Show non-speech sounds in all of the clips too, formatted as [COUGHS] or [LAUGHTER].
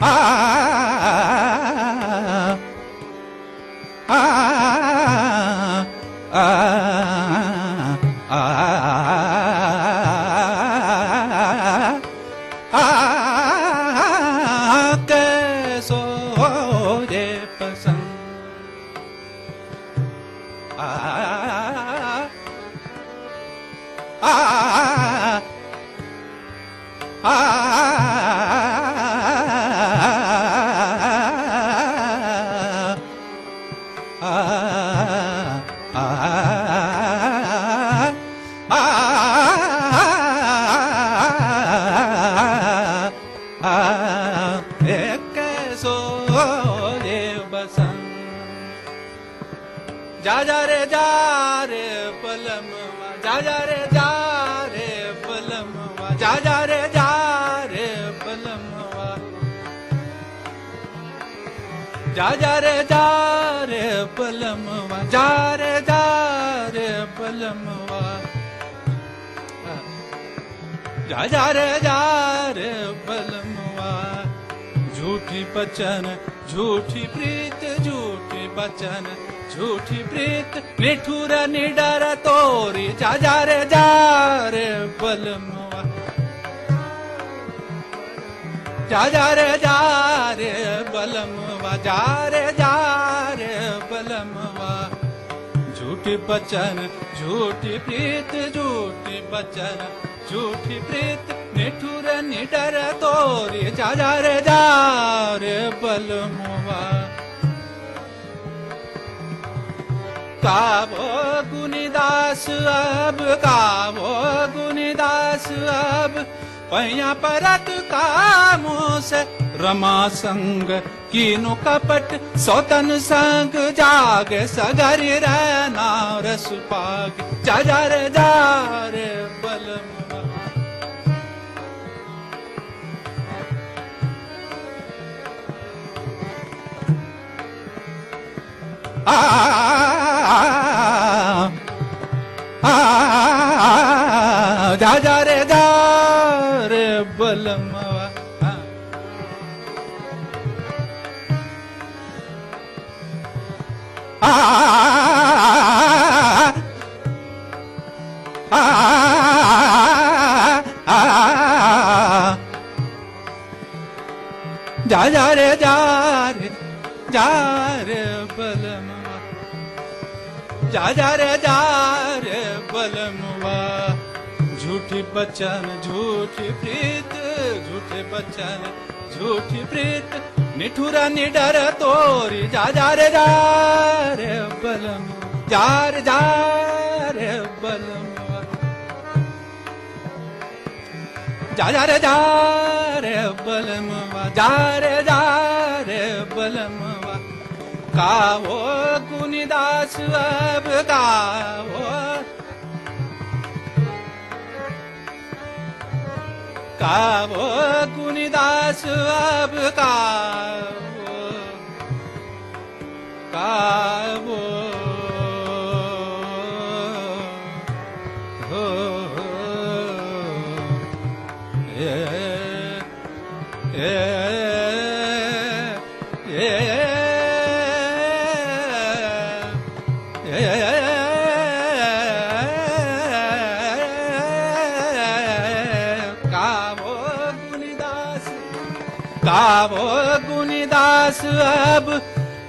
啊。सो रे बसन जा जा रे जा रे पलम जा जा रे जा रे पलम जा जा रे जा रे पलम जा जा रे जा रे पलम जा रे जा रे पलम जा जा रे जा रे पलम झूठी बचन झूठी प्रीत झूठी बचन झूठी प्रीत निठुर निडर तोरी जा जा रे जा रे बलमवा जा जा रे जा रे बलमवा जा रे जा रे बलमवा झूठी बचन झूठी प्रीत झूठी बचन झूठी प्रीत निठुर निडर तोरी जा रे जा रे बल मुआ कावो गुनिदास अब कावो गुनिदास अब पैया परत कामो से रमा संग कीनु कपट सौतन संग जाग सगर रहना रस पाग जा रे जा रे बल जा जा रे जा रे आ जा जा रे जा रे जा बचन झूठी प्रीत झूठे बचन झूठी प्रीत निठुरा निडर तोरी जा जा रे जा रे बलम जा रे जा रे बलम जा जा रे जा रे बलम जा रे जा रे बलम का कावो कुनिदास अब का वो काव कुनिदास काव काव गावो गुनिदास अब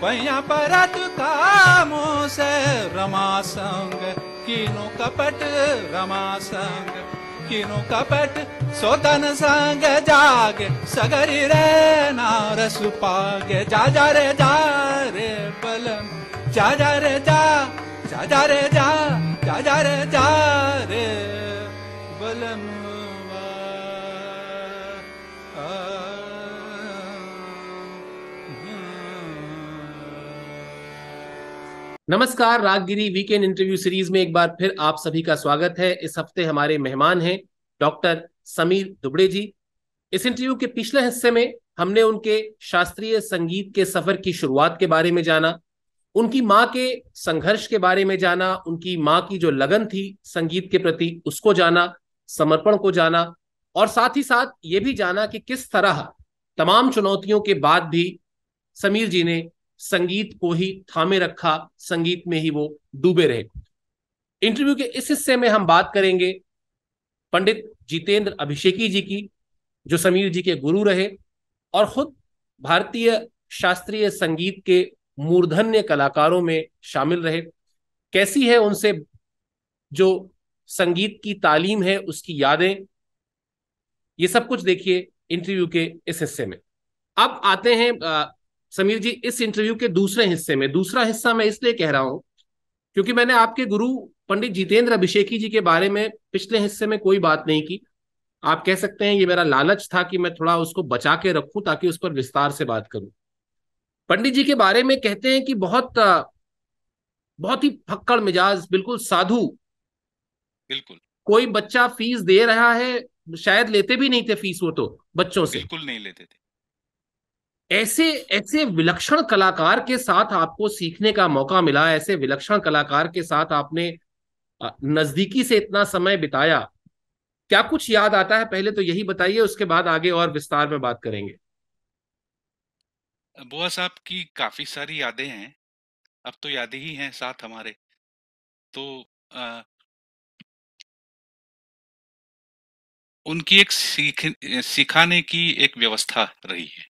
पैया परत कामो से रमा संग किनु कपट रमा संग किनु कपट सोतन संग जाग सगरी रे नारस पाग जा जा रे जा रे बलम जा जा रे जा जा जा रे जा जा जा रे जा रे बलम नमस्कार रागगिरी वीकेंड इंटरव्यू सीरीज में एक बार फिर आप सभी का स्वागत है इस हफ्ते हमारे मेहमान हैं डॉक्टर समीर दुबड़े जी इस इंटरव्यू के पिछले हिस्से में हमने उनके शास्त्रीय संगीत के सफर की शुरुआत के बारे में जाना उनकी माँ के संघर्ष के बारे में जाना उनकी माँ की जो लगन थी संगीत के प्रति उसको जाना समर्पण को जाना और साथ ही साथ ये भी जाना कि किस तरह तमाम चुनौतियों के बाद भी समीर जी ने संगीत को ही थामे रखा संगीत में ही वो डूबे रहे इंटरव्यू के इस हिस्से में हम बात करेंगे पंडित जितेंद्र अभिषेकी जी की जो समीर जी के गुरु रहे और खुद भारतीय शास्त्रीय संगीत के मूर्धन्य कलाकारों में शामिल रहे कैसी है उनसे जो संगीत की तालीम है उसकी यादें ये सब कुछ देखिए इंटरव्यू के इस हिस्से में अब आते हैं समीर जी इस इंटरव्यू के दूसरे हिस्से में दूसरा हिस्सा मैं इसलिए कह रहा हूं क्योंकि मैंने आपके गुरु पंडित जितेंद्र अभिषेकी जी के बारे में पिछले हिस्से में कोई बात नहीं की आप कह सकते हैं ये मेरा लालच था कि मैं थोड़ा उसको बचा के रखूं ताकि उस पर विस्तार से बात करूं पंडित जी के बारे में कहते हैं कि बहुत बहुत ही फक्कड़ मिजाज बिल्कुल साधु बिल्कुल कोई बच्चा फीस दे रहा है शायद लेते भी नहीं थे फीस वो तो बच्चों से बिल्कुल नहीं लेते थे ऐसे ऐसे विलक्षण कलाकार के साथ आपको सीखने का मौका मिला ऐसे विलक्षण कलाकार के साथ आपने नजदीकी से इतना समय बिताया क्या कुछ याद आता है पहले तो यही बताइए उसके बाद आगे और विस्तार में बात करेंगे बुआ साहब की काफी सारी यादें हैं अब तो यादें ही हैं साथ हमारे तो आ, उनकी एक सीख सिखाने की एक व्यवस्था रही है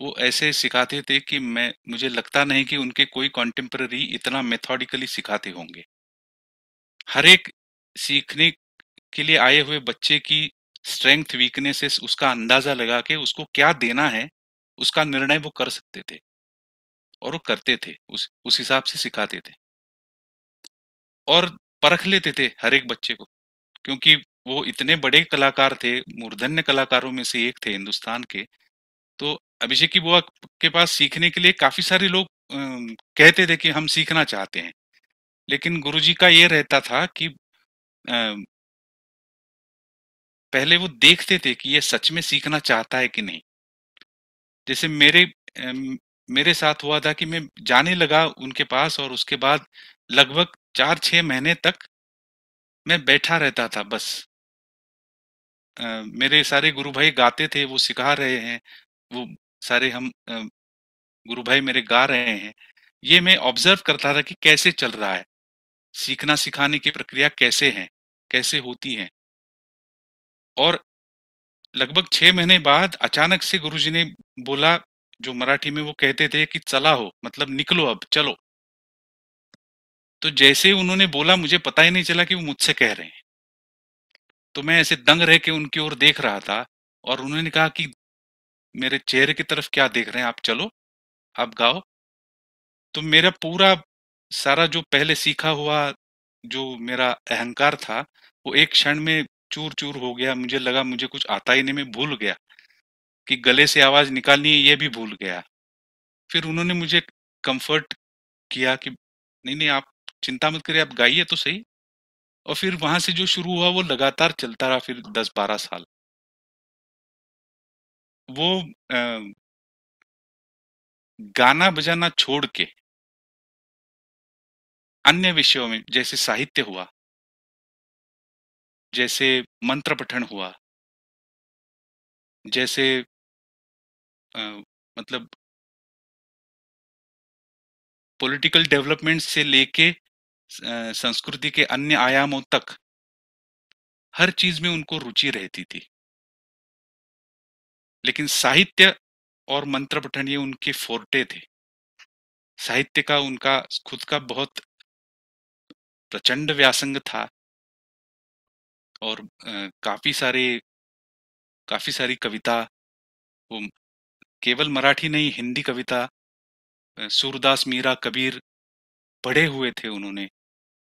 वो ऐसे सिखाते थे कि मैं मुझे लगता नहीं कि उनके कोई कॉन्टेम्प्ररी इतना मेथोडिकली सिखाते होंगे हर एक सीखने के लिए आए हुए बच्चे की स्ट्रेंथ वीकनेसेस उसका अंदाजा लगा के उसको क्या देना है उसका निर्णय वो कर सकते थे और वो करते थे उस उस हिसाब से सिखाते थे और परख लेते थे हर एक बच्चे को क्योंकि वो इतने बड़े कलाकार थे मूर्धन्य कलाकारों में से एक थे हिंदुस्तान के तो अभिषेक की बुआ के पास सीखने के लिए काफी सारे लोग कहते थे कि हम सीखना चाहते हैं लेकिन गुरुजी का ये रहता था कि पहले वो देखते थे कि ये सच में सीखना चाहता है कि नहीं जैसे मेरे मेरे साथ हुआ था कि मैं जाने लगा उनके पास और उसके बाद लगभग चार छह महीने तक मैं बैठा रहता था बस मेरे सारे गुरु भाई गाते थे वो सिखा रहे हैं वो सारे हम गुरु भाई मेरे गा रहे हैं ये मैं ऑब्जर्व करता था कि कैसे चल रहा है सीखना सिखाने की प्रक्रिया कैसे है कैसे होती है और लगभग छह महीने बाद अचानक से जी ने बोला जो मराठी में वो कहते थे कि चला हो मतलब निकलो अब चलो तो जैसे उन्होंने बोला मुझे पता ही नहीं चला कि वो मुझसे कह रहे हैं तो मैं ऐसे दंग रह के उनकी ओर देख रहा था और उन्होंने कहा कि मेरे चेहरे की तरफ क्या देख रहे हैं आप चलो आप गाओ तो मेरा पूरा सारा जो पहले सीखा हुआ जो मेरा अहंकार था वो एक क्षण में चूर चूर हो गया मुझे लगा मुझे कुछ आता ही नहीं मैं भूल गया कि गले से आवाज निकालनी है ये भी भूल गया फिर उन्होंने मुझे कंफर्ट किया कि नहीं नहीं आप चिंता मत करिए आप गाइए तो सही और फिर वहां से जो शुरू हुआ वो लगातार चलता रहा फिर दस बारह साल वो गाना बजाना छोड़ के अन्य विषयों में जैसे साहित्य हुआ जैसे मंत्र पठन हुआ जैसे आ, मतलब पॉलिटिकल डेवलपमेंट से लेके संस्कृति के अन्य आयामों तक हर चीज में उनको रुचि रहती थी लेकिन साहित्य और मंत्र पठन ये उनके फोर्टे थे साहित्य का उनका खुद का बहुत प्रचंड व्यासंग था और काफी सारे काफी सारी कविता वो केवल मराठी नहीं हिंदी कविता सूरदास मीरा कबीर पढ़े हुए थे उन्होंने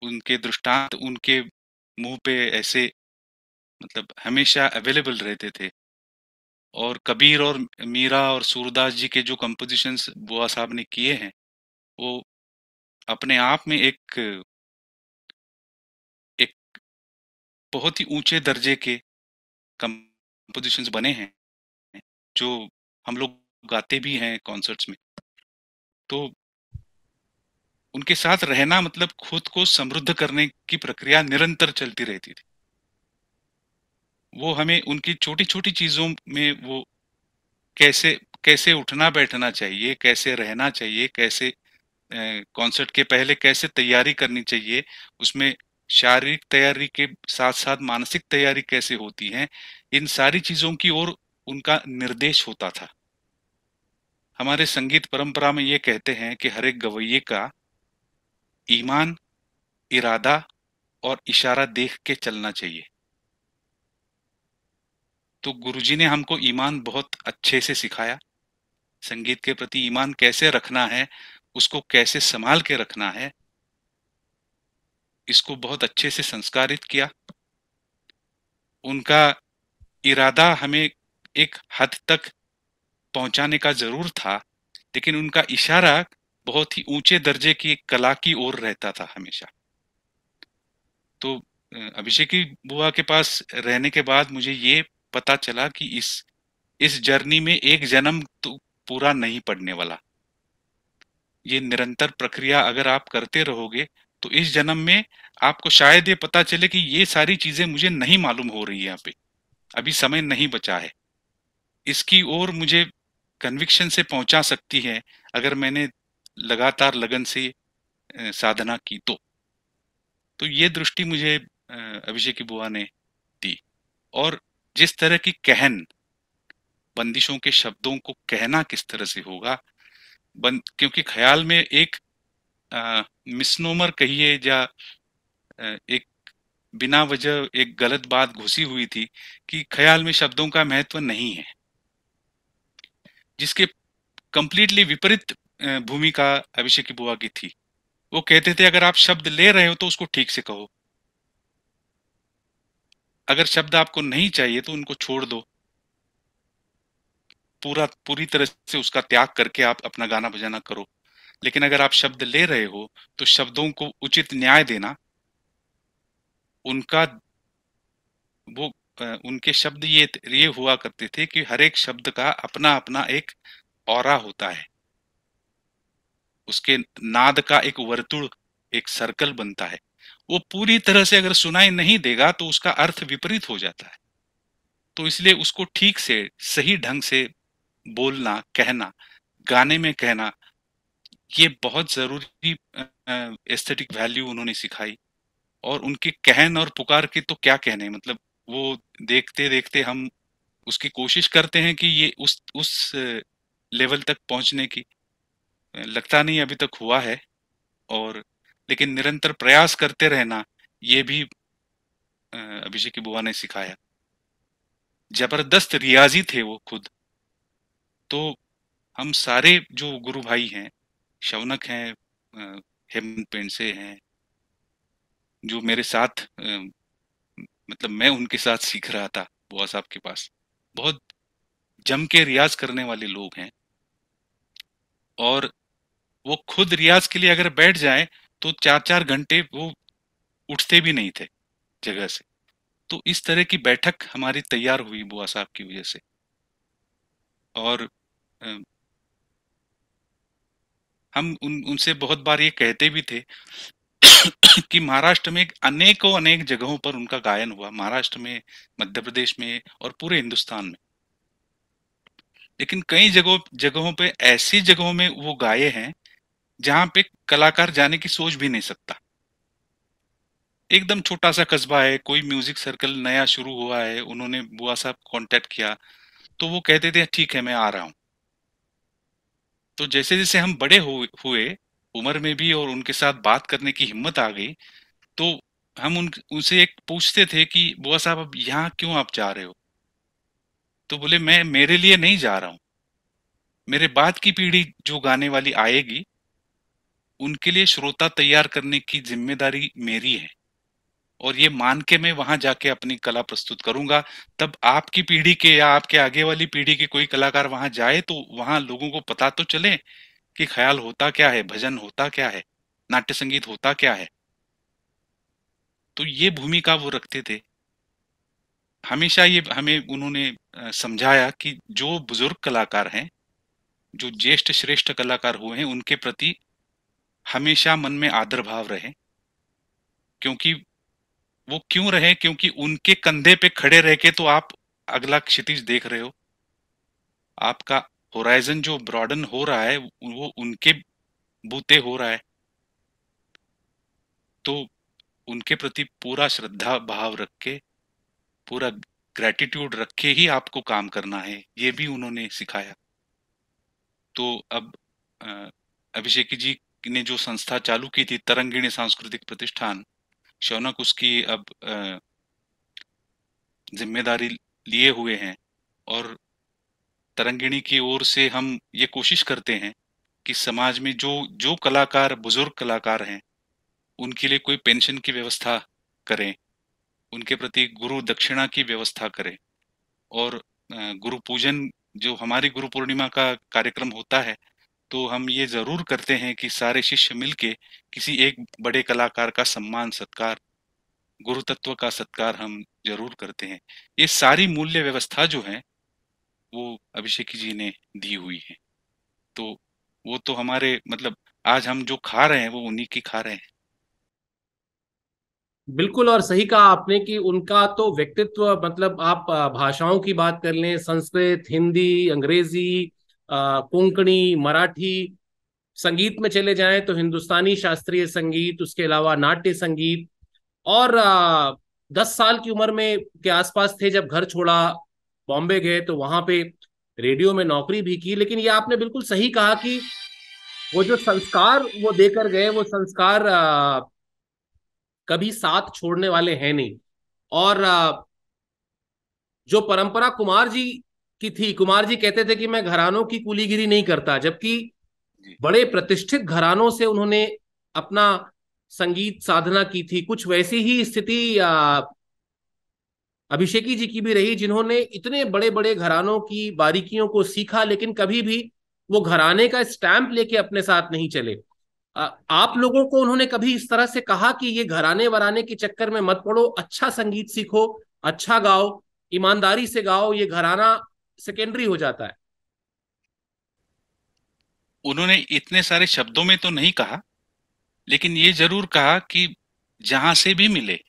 उनके दृष्टांत उनके मुंह पे ऐसे मतलब हमेशा अवेलेबल रहते थे और कबीर और मीरा और सूरदास जी के जो कंपोजिशन बुआ साहब ने किए हैं वो अपने आप में एक एक बहुत ही ऊंचे दर्जे के कंपोजिशन बने हैं जो हम लोग गाते भी हैं कॉन्सर्ट्स में तो उनके साथ रहना मतलब खुद को समृद्ध करने की प्रक्रिया निरंतर चलती रहती थी वो हमें उनकी छोटी छोटी चीजों में वो कैसे कैसे उठना बैठना चाहिए कैसे रहना चाहिए कैसे कॉन्सर्ट के पहले कैसे तैयारी करनी चाहिए उसमें शारीरिक तैयारी के साथ साथ मानसिक तैयारी कैसे होती है इन सारी चीजों की ओर उनका निर्देश होता था हमारे संगीत परंपरा में ये कहते हैं कि हर एक गवैये का ईमान इरादा और इशारा देख के चलना चाहिए तो गुरुजी ने हमको ईमान बहुत अच्छे से सिखाया संगीत के प्रति ईमान कैसे रखना है उसको कैसे संभाल के रखना है इसको बहुत अच्छे से संस्कारित किया उनका इरादा हमें एक हद तक पहुंचाने का जरूर था लेकिन उनका इशारा बहुत ही ऊंचे दर्जे की एक कला की ओर रहता था हमेशा तो अभिषेकी बुआ के पास रहने के बाद मुझे ये पता चला कि इस इस जर्नी में एक जन्म तो पूरा नहीं पड़ने वाला ये निरंतर प्रक्रिया अगर आप करते रहोगे तो इस जन्म में आपको शायद ये पता चले कि ये सारी चीजें मुझे नहीं मालूम हो रही है यहाँ पे अभी समय नहीं बचा है इसकी ओर मुझे कन्विक्शन से पहुंचा सकती है अगर मैंने लगातार लगन से साधना की तो तो ये दृष्टि मुझे अभिषेक की बुआ ने दी और जिस तरह की कहन बंदिशों के शब्दों को कहना किस तरह से होगा बन, क्योंकि ख्याल में एक आ, मिसनोमर कहिए या एक बिना वजह एक गलत बात घुसी हुई थी कि ख्याल में शब्दों का महत्व नहीं है जिसके कंप्लीटली विपरीत भूमिका अभिषेक की बुआ की थी वो कहते थे अगर आप शब्द ले रहे हो तो उसको ठीक से कहो अगर शब्द आपको नहीं चाहिए तो उनको छोड़ दो पूरा पूरी तरह से उसका त्याग करके आप अपना गाना बजाना करो लेकिन अगर आप शब्द ले रहे हो तो शब्दों को उचित न्याय देना उनका वो उनके शब्द ये ये हुआ करते थे कि हर एक शब्द का अपना अपना एक और होता है उसके नाद का एक वर्तुड़ एक सर्कल बनता है वो पूरी तरह से अगर सुनाई नहीं देगा तो उसका अर्थ विपरीत हो जाता है तो इसलिए उसको ठीक से सही ढंग से बोलना कहना गाने में कहना ये बहुत जरूरी एस्थेटिक वैल्यू उन्होंने सिखाई और उनके कहन और पुकार के तो क्या कहने मतलब वो देखते देखते हम उसकी कोशिश करते हैं कि ये उस उस लेवल तक पहुंचने की लगता नहीं अभी तक हुआ है और लेकिन निरंतर प्रयास करते रहना ये भी अभिषेक की बुआ ने सिखाया जबरदस्त रियाजी थे वो खुद तो हम सारे जो गुरु भाई हैं शौनक हैं हेमंत पेंडसे हैं जो मेरे साथ मतलब मैं उनके साथ सीख रहा था बुआ साहब के पास बहुत जम के रियाज करने वाले लोग हैं और वो खुद रियाज के लिए अगर बैठ जाए तो चार चार घंटे वो उठते भी नहीं थे जगह से तो इस तरह की बैठक हमारी तैयार हुई बुआ साहब की वजह से और हम उन उनसे बहुत बार ये कहते भी थे [COUGHS] कि महाराष्ट्र में अनेकों अनेक जगहों पर उनका गायन हुआ महाराष्ट्र में मध्य प्रदेश में और पूरे हिंदुस्तान में लेकिन कई जगहों जगहों पे ऐसी जगहों में वो गाए हैं जहां पे कलाकार जाने की सोच भी नहीं सकता एकदम छोटा सा कस्बा है कोई म्यूजिक सर्कल नया शुरू हुआ है उन्होंने बुआ साहब कांटेक्ट किया तो वो कहते थे ठीक है मैं आ रहा हूं तो जैसे जैसे हम बड़े हुए उम्र में भी और उनके साथ बात करने की हिम्मत आ गई तो हम उन उनसे एक पूछते थे कि बुआ साहब अब यहाँ क्यों आप जा रहे हो तो बोले मैं मेरे लिए नहीं जा रहा हूं मेरे बाद की पीढ़ी जो गाने वाली आएगी उनके लिए श्रोता तैयार करने की जिम्मेदारी मेरी है और ये मान के मैं वहां जाके अपनी कला प्रस्तुत करूंगा तब आपकी पीढ़ी के या आपके आगे वाली पीढ़ी के कोई कलाकार वहां जाए तो वहां लोगों को पता तो चले कि ख्याल होता क्या है भजन होता क्या है नाट्य संगीत होता क्या है तो ये भूमिका वो रखते थे हमेशा ये हमें उन्होंने समझाया कि जो बुजुर्ग कलाकार हैं जो ज्येष्ठ श्रेष्ठ कलाकार हुए हैं उनके प्रति हमेशा मन में आदर भाव रहे क्योंकि वो क्यों रहे क्योंकि उनके कंधे पे खड़े रह के तो आप अगला क्षितिज देख रहे हो आपका होराइजन जो ब्रॉडन हो रहा है वो उनके बूते हो रहा है तो उनके प्रति पूरा श्रद्धा भाव रख के पूरा ग्रेटिट्यूड रख के ही आपको काम करना है ये भी उन्होंने सिखाया तो अब अभिषेकी जी ने जो संस्था चालू की थी तरंगिणी सांस्कृतिक प्रतिष्ठान शौनक उसकी अब जिम्मेदारी लिए हुए हैं और तरंगिणी की ओर से हम ये कोशिश करते हैं कि समाज में जो जो कलाकार बुजुर्ग कलाकार हैं उनके लिए कोई पेंशन की व्यवस्था करें उनके प्रति गुरु दक्षिणा की व्यवस्था करें और गुरु पूजन जो हमारी गुरु पूर्णिमा का कार्यक्रम होता है तो हम ये जरूर करते हैं कि सारे शिष्य मिलके किसी एक बड़े कलाकार का सम्मान सत्कार गुरु तत्व का सत्कार हम जरूर करते हैं ये सारी मूल्य व्यवस्था जो है वो अभिषेक जी ने दी हुई है तो वो तो हमारे मतलब आज हम जो खा रहे हैं वो उन्हीं की खा रहे हैं बिल्कुल और सही कहा आपने कि उनका तो व्यक्तित्व मतलब आप भाषाओं की बात कर लें संस्कृत हिंदी अंग्रेजी कोंकणी मराठी संगीत में चले जाएं तो हिंदुस्तानी शास्त्रीय संगीत उसके अलावा नाट्य संगीत और आ, दस साल की उम्र में के आसपास थे जब घर छोड़ा बॉम्बे गए तो वहां पे रेडियो में नौकरी भी की लेकिन ये आपने बिल्कुल सही कहा कि वो जो संस्कार वो देकर गए वो संस्कार आ, कभी साथ छोड़ने वाले हैं नहीं और आ, जो परंपरा कुमार जी की थी कुमार जी कहते थे कि मैं घरानों की कूलीगिरी नहीं करता जबकि बड़े प्रतिष्ठित घरानों से उन्होंने अपना संगीत साधना की थी कुछ वैसी ही स्थिति अभिषेकी जी की भी रही जिन्होंने इतने बड़े बड़े घरानों की बारीकियों को सीखा लेकिन कभी भी वो घराने का स्टैंप लेके अपने साथ नहीं चले आप लोगों को उन्होंने कभी इस तरह से कहा कि ये घराने वराने के चक्कर में मत पड़ो अच्छा संगीत सीखो अच्छा गाओ ईमानदारी से गाओ ये घराना सेकेंडरी हो जाता है उन्होंने इतने सारे शब्दों में तो नहीं कहा लेकिन ये जरूर कहा कि जहां से भी मिले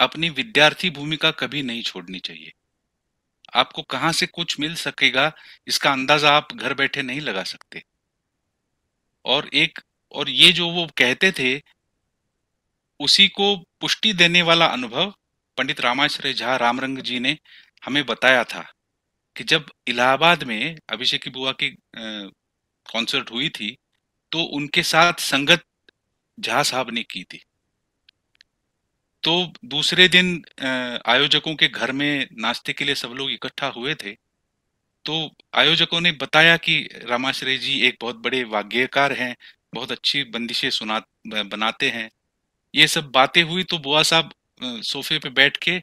अपनी विद्यार्थी भूमिका कभी नहीं छोड़नी चाहिए आपको कहां से कुछ मिल सकेगा इसका अंदाजा आप घर बैठे नहीं लगा सकते और एक और ये जो वो कहते थे उसी को पुष्टि देने वाला अनुभव पंडित रामाश्रय झा रामरंग जी ने हमें बताया था कि जब इलाहाबाद में अभिषेक की बुआ की कॉन्सर्ट हुई थी तो उनके साथ संगत झा साहब ने की थी तो दूसरे दिन आयोजकों के घर में नाश्ते के लिए सब लोग इकट्ठा हुए थे तो आयोजकों ने बताया कि रामाश्रय जी एक बहुत बड़े वाग्यकार हैं बहुत अच्छी बंदिशें सुना बनाते हैं ये सब बातें हुई तो बुआ साहब सोफे पे बैठ के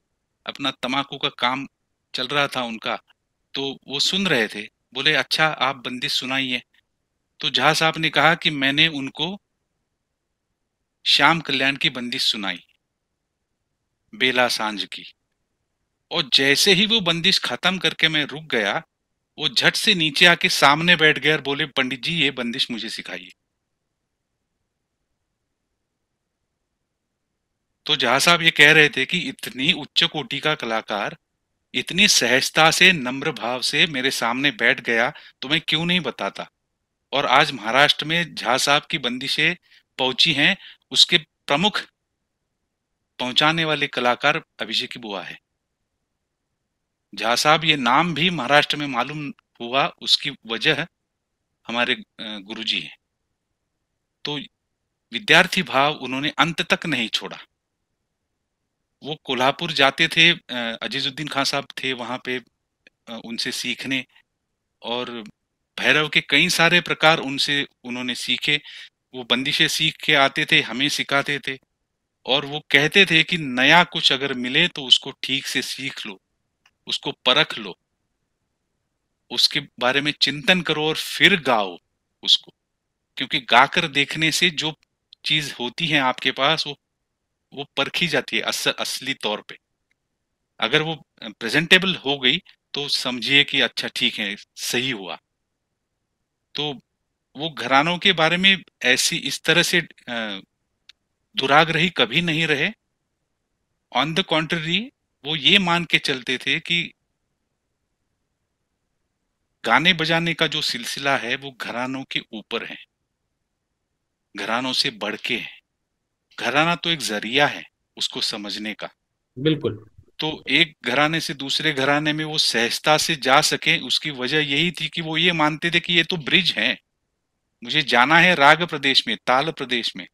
अपना तमाकू का काम चल रहा था उनका तो वो सुन रहे थे बोले अच्छा आप बंदिश सुनाइए तो झा साहब ने कहा कि मैंने उनको श्याम कल्याण की बंदिश सुनाई बेला सांझ की और जैसे ही वो बंदिश खत्म करके मैं रुक गया वो झट से नीचे आके सामने बैठ गया और बोले पंडित जी ये बंदिश मुझे सिखाइए तो जहा साहब ये कह रहे थे कि इतनी उच्च कोटि का कलाकार इतनी सहजता से नम्र भाव से मेरे सामने बैठ गया तो मैं क्यों नहीं बताता और आज महाराष्ट्र में झा साहब की बंदिशें पहुंची हैं उसके प्रमुख पहुंचाने वाले कलाकार अभिषेक की बुआ है झा साहब ये नाम भी महाराष्ट्र में मालूम हुआ उसकी वजह हमारे गुरुजी हैं तो विद्यार्थी भाव उन्होंने अंत तक नहीं छोड़ा वो कोल्हापुर जाते थे अजीजुद्दीन खान साहब थे वहां पे उनसे सीखने और भैरव के कई सारे प्रकार उनसे उन्होंने सीखे वो बंदिशें सीख के आते थे हमें सिखाते थे और वो कहते थे कि नया कुछ अगर मिले तो उसको ठीक से सीख लो उसको परख लो उसके बारे में चिंतन करो और फिर गाओ उसको क्योंकि गाकर देखने से जो चीज होती है आपके पास वो वो परखी जाती है अस, असली तौर पे अगर वो प्रेजेंटेबल हो गई तो समझिए कि अच्छा ठीक है सही हुआ तो वो घरानों के बारे में ऐसी इस तरह से दुराग रही कभी नहीं रहे ऑन द कॉन्ट्ररी वो ये मान के चलते थे कि गाने बजाने का जो सिलसिला है वो घरानों के ऊपर है घरानों से बढ़ के है घराना तो एक जरिया है उसको समझने का बिल्कुल तो एक घराने से दूसरे घराने में वो सहजता से जा सके उसकी वजह यही थी कि वो ये मानते थे कि ये तो ब्रिज है मुझे जाना है राग प्रदेश में ताल प्रदेश में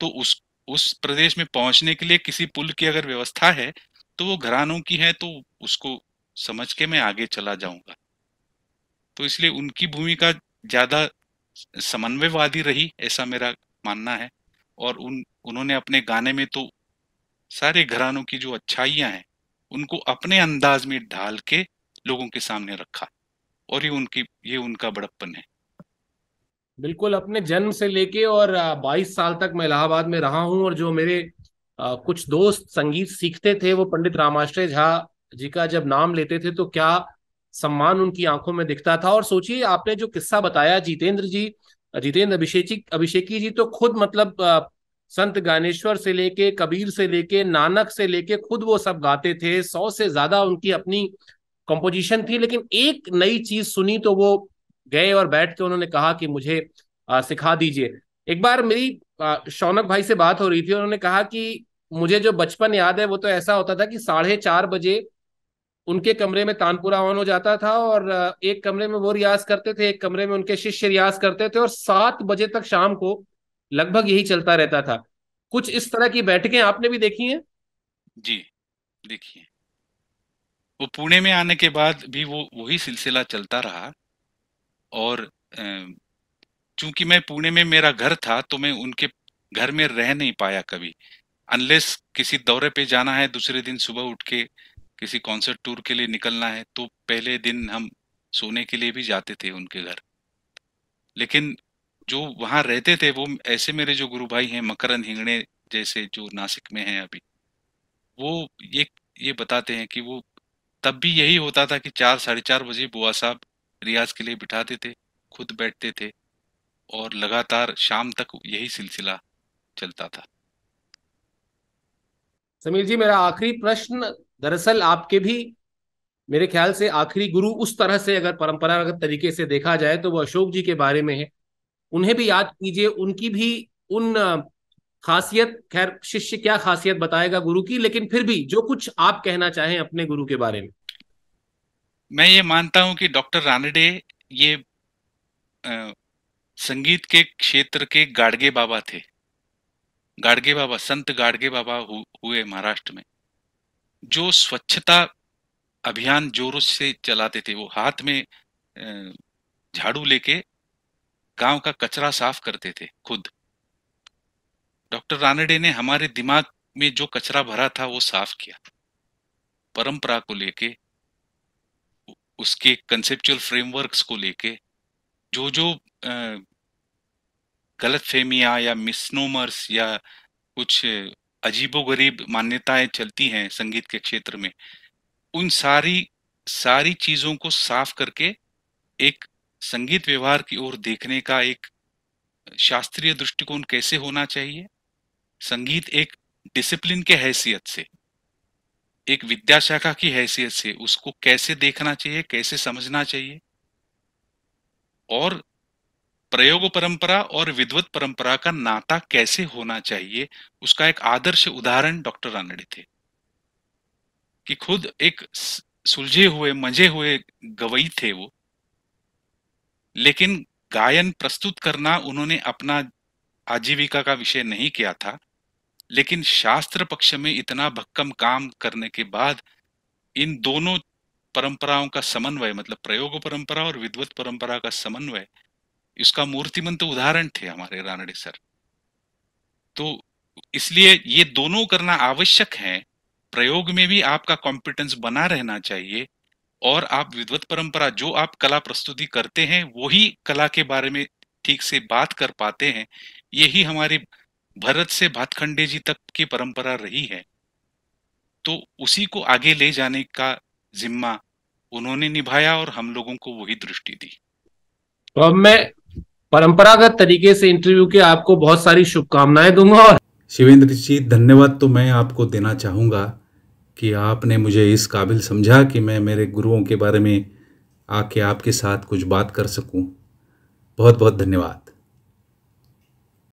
तो उस उस प्रदेश में पहुंचने के लिए किसी पुल की अगर व्यवस्था है तो वो घरानों की है तो उसको समझ के मैं आगे चला जाऊंगा तो इसलिए उनकी भूमिका ज्यादा समन्वयवादी रही ऐसा मेरा मानना है और उन उन्होंने अपने गाने में तो सारे घरानों की जो अच्छाइयां हैं उनको अपने अंदाज में ढाल के लोगों के सामने रखा और ये उनकी ये उनका बड़प्पन है बिल्कुल अपने जन्म से लेके और 22 साल तक मैं इलाहाबाद में रहा हूँ और जो मेरे कुछ दोस्त संगीत सीखते थे वो पंडित रामाश्रय झा जी का जब नाम लेते थे तो क्या सम्मान उनकी आंखों में दिखता था और सोचिए आपने जो किस्सा बताया जितेंद्र जी जितेंद्र अभिषेकी अभिषेकी जी तो खुद मतलब संत ज्ञानेश्वर से लेके कबीर से लेके नानक से लेके खुद वो सब गाते थे सौ से ज्यादा उनकी अपनी कंपोजिशन थी लेकिन एक नई चीज सुनी तो वो गए और बैठ के उन्होंने कहा कि मुझे आ, सिखा दीजिए एक बार मेरी शौनक भाई से बात हो रही थी उन्होंने कहा कि मुझे जो बचपन याद है वो तो ऐसा होता था कि साढ़े चार बजे उनके कमरे में तानपुरा ऑन हो जाता था और एक कमरे में वो रियाज करते थे एक कमरे में उनके शिष्य रियाज करते थे और सात बजे तक शाम को लगभग यही चलता रहता था कुछ इस तरह की बैठकें आपने भी देखी हैं जी देखिए वो पुणे में आने के बाद भी वो वही सिलसिला चलता रहा और चूंकि मैं पुणे में मेरा घर था तो मैं उनके घर में रह नहीं पाया कभी अनलेस किसी दौरे पे जाना है दूसरे दिन सुबह उठ के किसी कॉन्सर्ट टूर के लिए निकलना है तो पहले दिन हम सोने के लिए भी जाते थे उनके घर लेकिन जो वहां रहते थे वो ऐसे मेरे जो गुरु भाई हैं मकरन हिंगणे जैसे जो नासिक में हैं अभी वो ये ये बताते हैं कि वो तब भी यही होता था कि चार साढ़े चार बजे बुआ साहब रियाज के लिए बिठाते थे खुद बैठते थे और लगातार शाम तक यही सिलसिला चलता था समीर जी मेरा आखिरी प्रश्न दरअसल आपके भी मेरे ख्याल से आखिरी गुरु उस तरह से अगर परंपरागत तरीके से देखा जाए तो वो अशोक जी के बारे में है उन्हें भी याद कीजिए उनकी भी उन खासियत खैर शिष्य क्या खासियत बताएगा गुरु की लेकिन फिर भी जो कुछ आप कहना चाहें अपने गुरु के बारे में मैं ये मानता हूं कि डॉक्टर रानडे ये आ, संगीत के क्षेत्र के गाड़गे बाबा थे गाड़गे बाबा संत गाड़गे बाबा हु, हुए महाराष्ट्र में जो स्वच्छता अभियान जोरों से चलाते थे वो हाथ में झाड़ू लेके गांव का कचरा साफ करते थे खुद डॉक्टर रानडे ने हमारे दिमाग में जो कचरा भरा था वो साफ किया परंपरा को लेके उसके कंसेप्चुअल फ्रेमवर्क्स को लेके जो जो गलत फहमिया या मिसनोमर्स या कुछ अजीबो गरीब मान्यताएं चलती हैं संगीत के क्षेत्र में उन सारी सारी चीजों को साफ करके एक संगीत व्यवहार की ओर देखने का एक शास्त्रीय दृष्टिकोण कैसे होना चाहिए संगीत एक डिसिप्लिन के हैसियत से एक विद्या शाखा की हैसियत से उसको कैसे देखना चाहिए कैसे समझना चाहिए और प्रयोग परंपरा और विद्वत परंपरा का नाता कैसे होना चाहिए उसका एक आदर्श उदाहरण डॉक्टर रानडे थे कि खुद एक सुलझे हुए मजे हुए गवई थे वो लेकिन गायन प्रस्तुत करना उन्होंने अपना आजीविका का विषय नहीं किया था लेकिन शास्त्र पक्ष में इतना भक्कम काम करने के बाद इन दोनों परंपराओं का समन्वय मतलब प्रयोग परंपरा और विद्वत परंपरा का समन्वय इसका मूर्तिमंत उदाहरण थे हमारे रानडे सर तो इसलिए ये दोनों करना आवश्यक है प्रयोग में भी आपका कॉम्पिटेंस बना रहना चाहिए और आप विद्वत परंपरा जो आप कला प्रस्तुति करते हैं वही कला के बारे में ठीक से बात कर पाते हैं यही हमारे भरत से भातखंडे जी तक की परंपरा रही है तो उसी को आगे ले जाने का जिम्मा उन्होंने निभाया और हम लोगों को वही दृष्टि दी तो अब मैं परंपरागत तरीके से इंटरव्यू के आपको बहुत सारी शुभकामनाएं दूंगा और शिवेंद्र जी धन्यवाद तो मैं आपको देना चाहूंगा कि आपने मुझे इस काबिल समझा कि मैं मेरे गुरुओं के बारे में आके आपके साथ कुछ बात कर सकूं बहुत बहुत धन्यवाद